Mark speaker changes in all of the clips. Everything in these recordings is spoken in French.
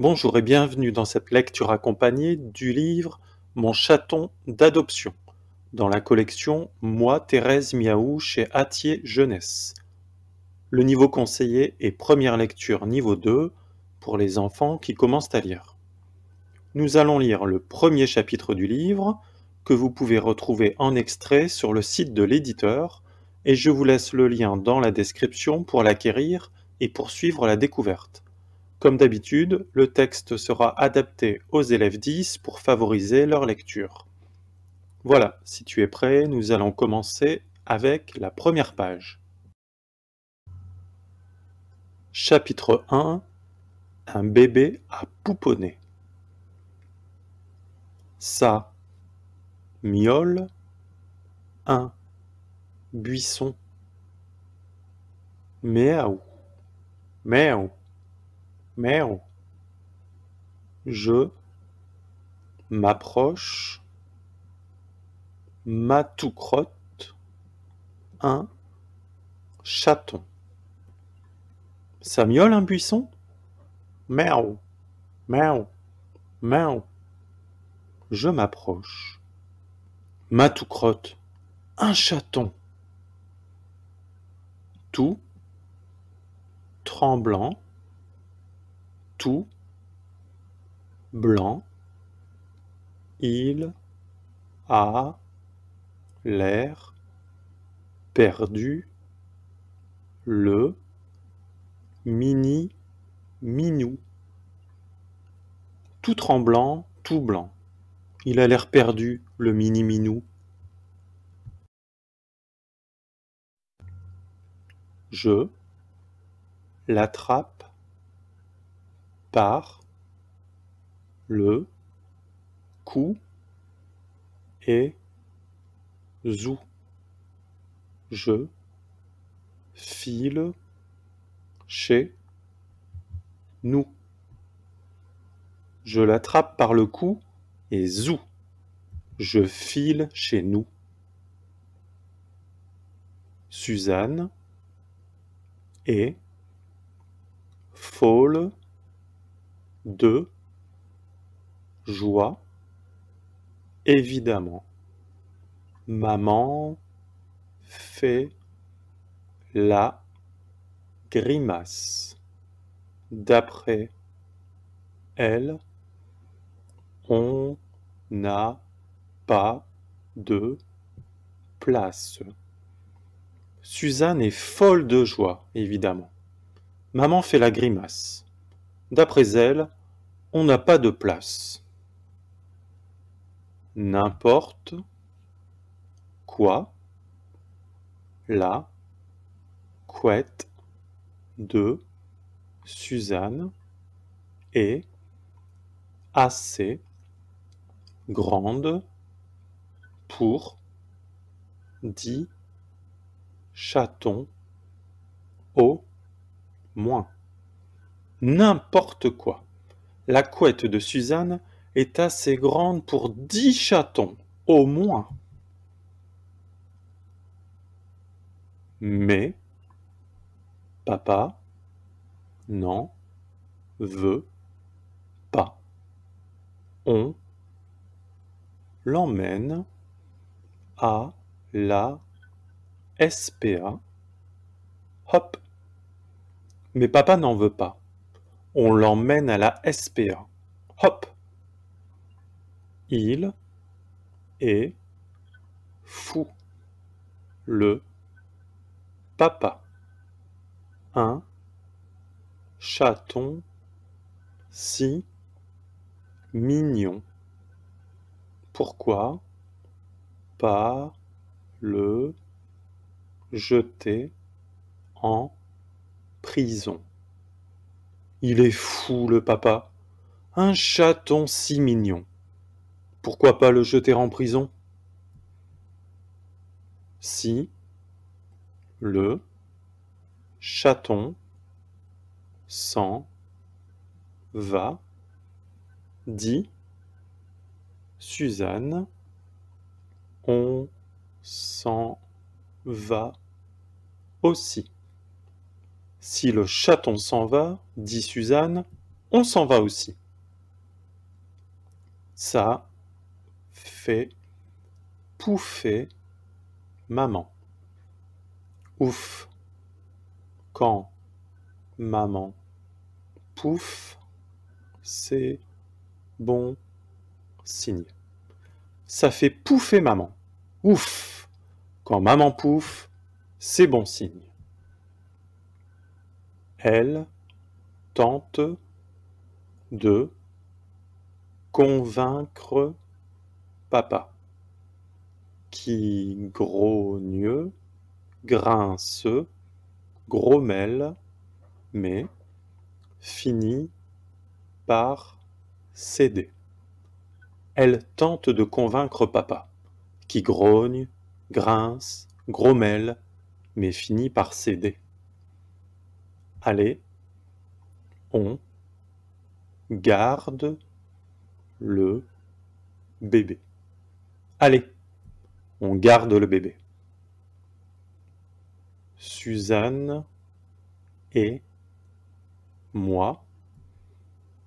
Speaker 1: Bonjour et bienvenue dans cette lecture accompagnée du livre Mon chaton d'adoption, dans la collection Moi, Thérèse Miaou chez Attier Jeunesse. Le niveau conseillé est première lecture niveau 2 pour les enfants qui commencent à lire. Nous allons lire le premier chapitre du livre que vous pouvez retrouver en extrait sur le site de l'éditeur et je vous laisse le lien dans la description pour l'acquérir et poursuivre la découverte. Comme d'habitude, le texte sera adapté aux élèves 10 pour favoriser leur lecture. Voilà, si tu es prêt, nous allons commencer avec la première page. Chapitre 1 Un bébé à pouponner. Ça miaule un buisson. méaou, méaou. Merou je m'approche, ma crotte, un chaton. Ça miaule un buisson Miaou, miaou, miaou. Je m'approche. Ma crotte, un chaton. Tout tremblant, tout blanc. Il a l'air perdu. Le mini minou. Tout tremblant, tout blanc. Il a l'air perdu, le mini minou. Je l'attrape par, le, coup et zou. Je file chez nous. Je l'attrape par le cou et zou. Je file chez nous. Suzanne et folle de joie, évidemment. Maman fait la grimace. D'après elle, on n'a pas de place. Suzanne est folle de joie, évidemment. Maman fait la grimace. D'après elle, on n'a pas de place. N'importe quoi la couette de Suzanne est assez grande pour dix chatons au moins n'importe quoi. La couette de Suzanne est assez grande pour dix chatons, au moins. Mais papa n'en veut pas. On l'emmène à la SPA. Hop. Mais papa n'en veut pas. On l'emmène à la SPA. Hop Il est fou. Le papa. Un chaton si mignon. Pourquoi pas le jeter en prison il est fou, le papa. Un chaton si mignon. Pourquoi pas le jeter en prison Si le chaton s'en va, dit Suzanne, on s'en va aussi. Si le chaton s'en va, dit Suzanne, on s'en va aussi. Ça fait pouffer maman. Ouf. Quand maman pouffe, c'est bon signe. Ça fait pouffer maman. Ouf. Quand maman pouffe, c'est bon signe. Elle tente de convaincre papa qui grogne, grince, grommelle, mais finit par céder. Elle tente de convaincre papa, qui grogne, grince, grommelle, mais finit par céder. Allez, on garde le bébé. Allez, on garde le bébé. Suzanne et moi,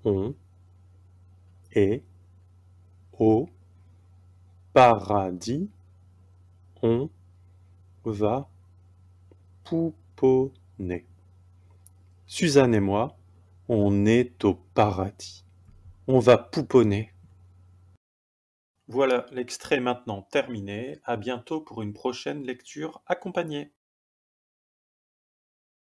Speaker 1: on est au paradis, on va pouponner. Suzanne et moi, on est au paradis. On va pouponner. Voilà, l'extrait maintenant terminé. À bientôt pour une prochaine lecture accompagnée.